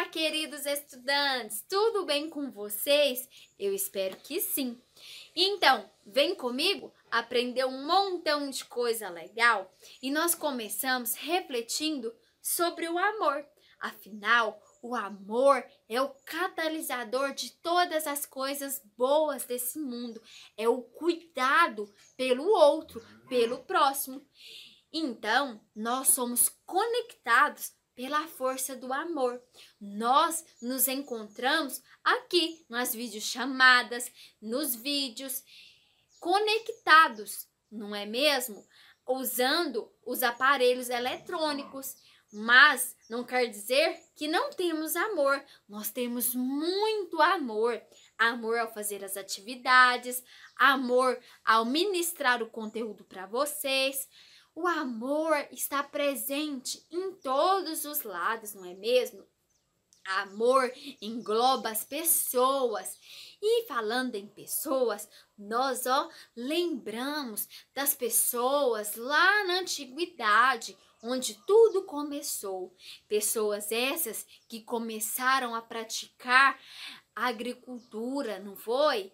Olá, queridos estudantes! Tudo bem com vocês? Eu espero que sim. Então, vem comigo aprender um montão de coisa legal e nós começamos refletindo sobre o amor. Afinal, o amor é o catalisador de todas as coisas boas desse mundo. É o cuidado pelo outro, pelo próximo. Então, nós somos conectados pela força do amor. Nós nos encontramos aqui nas videochamadas, nos vídeos, conectados, não é mesmo? Usando os aparelhos eletrônicos. Mas não quer dizer que não temos amor. Nós temos muito amor. Amor ao fazer as atividades, amor ao ministrar o conteúdo para vocês. O amor está presente em todos os lados, não é mesmo? Amor engloba as pessoas. E falando em pessoas, nós ó lembramos das pessoas lá na antiguidade, onde tudo começou. Pessoas essas que começaram a praticar a agricultura, não foi?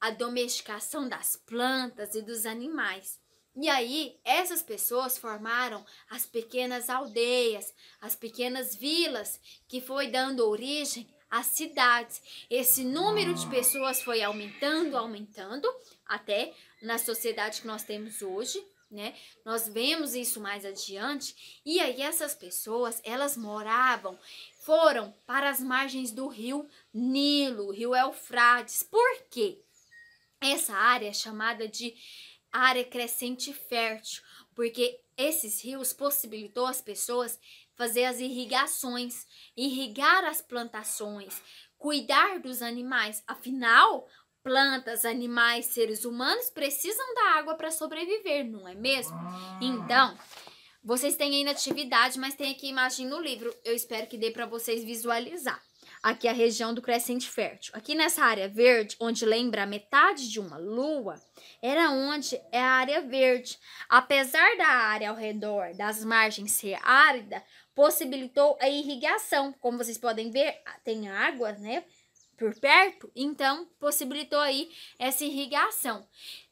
A domesticação das plantas e dos animais. E aí, essas pessoas formaram as pequenas aldeias, as pequenas vilas, que foi dando origem às cidades. Esse número de ah. pessoas foi aumentando, aumentando, até na sociedade que nós temos hoje, né? Nós vemos isso mais adiante. E aí essas pessoas, elas moravam, foram para as margens do rio Nilo, rio Eufrates. Por quê? Essa área é chamada de área crescente fértil, porque esses rios possibilitou as pessoas fazer as irrigações, irrigar as plantações, cuidar dos animais. Afinal, plantas, animais, seres humanos precisam da água para sobreviver, não é mesmo? Ah. Então, vocês têm aí na atividade, mas tem aqui imagem no livro. Eu espero que dê para vocês visualizar aqui é a região do crescente fértil. Aqui nessa área verde, onde lembra a metade de uma lua, era onde é a área verde. Apesar da área ao redor das margens ser árida, possibilitou a irrigação. Como vocês podem ver, tem água, né? Por perto, então possibilitou aí essa irrigação.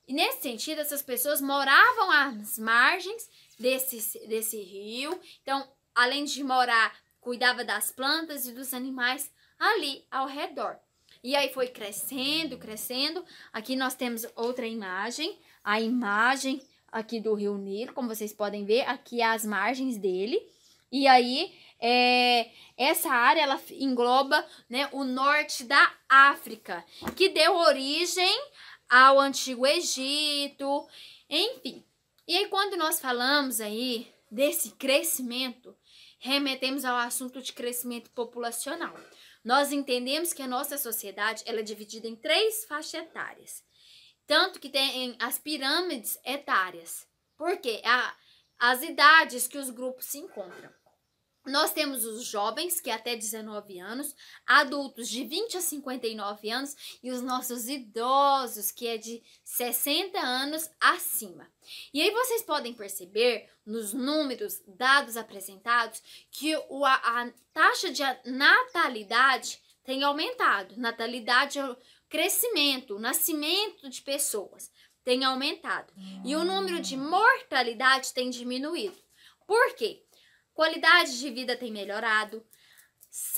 E nesse sentido, essas pessoas moravam às margens desse, desse rio. Então, além de morar cuidava das plantas e dos animais ali ao redor. E aí foi crescendo, crescendo. Aqui nós temos outra imagem, a imagem aqui do Rio Nilo, como vocês podem ver, aqui é as margens dele. E aí é, essa área ela engloba né, o norte da África, que deu origem ao antigo Egito, enfim. E aí quando nós falamos aí desse crescimento, remetemos ao assunto de crescimento populacional. Nós entendemos que a nossa sociedade ela é dividida em três faixas etárias. Tanto que tem as pirâmides etárias. Por quê? A, as idades que os grupos se encontram. Nós temos os jovens, que é até 19 anos, adultos de 20 a 59 anos e os nossos idosos, que é de 60 anos acima. E aí vocês podem perceber nos números, dados apresentados, que o, a, a taxa de natalidade tem aumentado. Natalidade é o crescimento, o nascimento de pessoas tem aumentado. E o número de hum. mortalidade tem diminuído. Por quê? qualidade de vida tem melhorado,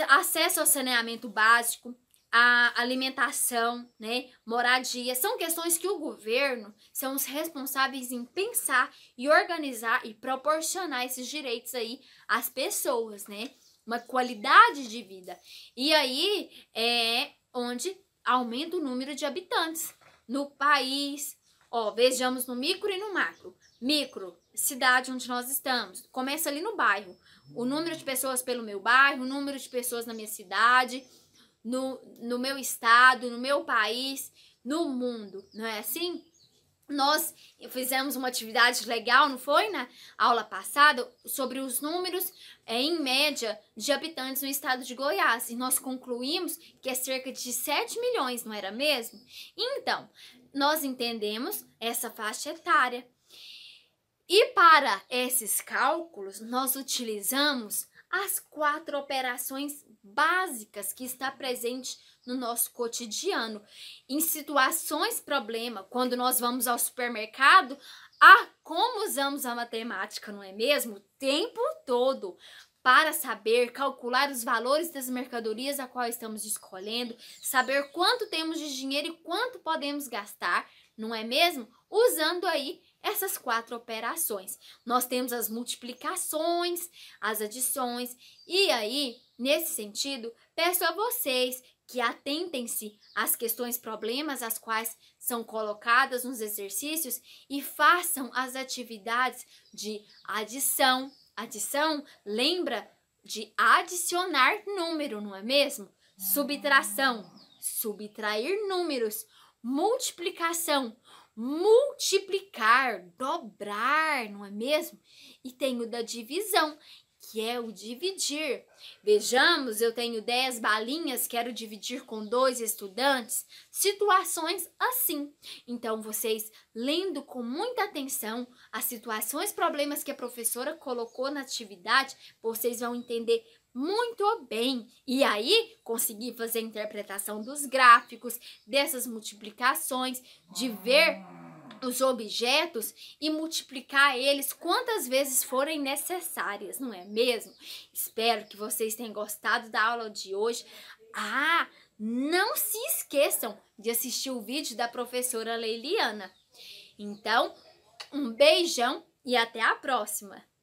acesso ao saneamento básico, a alimentação, né, moradia, são questões que o governo são os responsáveis em pensar e organizar e proporcionar esses direitos aí às pessoas, né, uma qualidade de vida. E aí é onde aumenta o número de habitantes no país. Ó, vejamos no micro e no macro micro, cidade onde nós estamos. Começa ali no bairro. O número de pessoas pelo meu bairro, o número de pessoas na minha cidade, no, no meu estado, no meu país, no mundo. Não é assim? Nós fizemos uma atividade legal, não foi? Na né? aula passada, sobre os números é, em média de habitantes no estado de Goiás. E nós concluímos que é cerca de 7 milhões, não era mesmo? Então, nós entendemos essa faixa etária. E para esses cálculos, nós utilizamos as quatro operações básicas que está presente no nosso cotidiano. Em situações problema, quando nós vamos ao supermercado, ah, como usamos a matemática, não é mesmo? O tempo todo para saber calcular os valores das mercadorias a qual estamos escolhendo, saber quanto temos de dinheiro e quanto podemos gastar, não é mesmo? Usando aí essas quatro operações. Nós temos as multiplicações, as adições, e aí, nesse sentido, peço a vocês que atentem-se às questões problemas as quais são colocadas nos exercícios e façam as atividades de adição. Adição lembra de adicionar número, não é mesmo? Subtração, subtrair números, multiplicação, multiplicar, dobrar, não é mesmo? E tem o da divisão, que é o dividir. Vejamos, eu tenho 10 balinhas, quero dividir com dois estudantes. Situações assim. Então, vocês lendo com muita atenção as situações, problemas que a professora colocou na atividade, vocês vão entender muito bem. E aí consegui fazer a interpretação dos gráficos, dessas multiplicações, de ver os objetos e multiplicar eles quantas vezes forem necessárias, não é mesmo? Espero que vocês tenham gostado da aula de hoje. Ah, não se esqueçam de assistir o vídeo da professora Leiliana. Então, um beijão e até a próxima!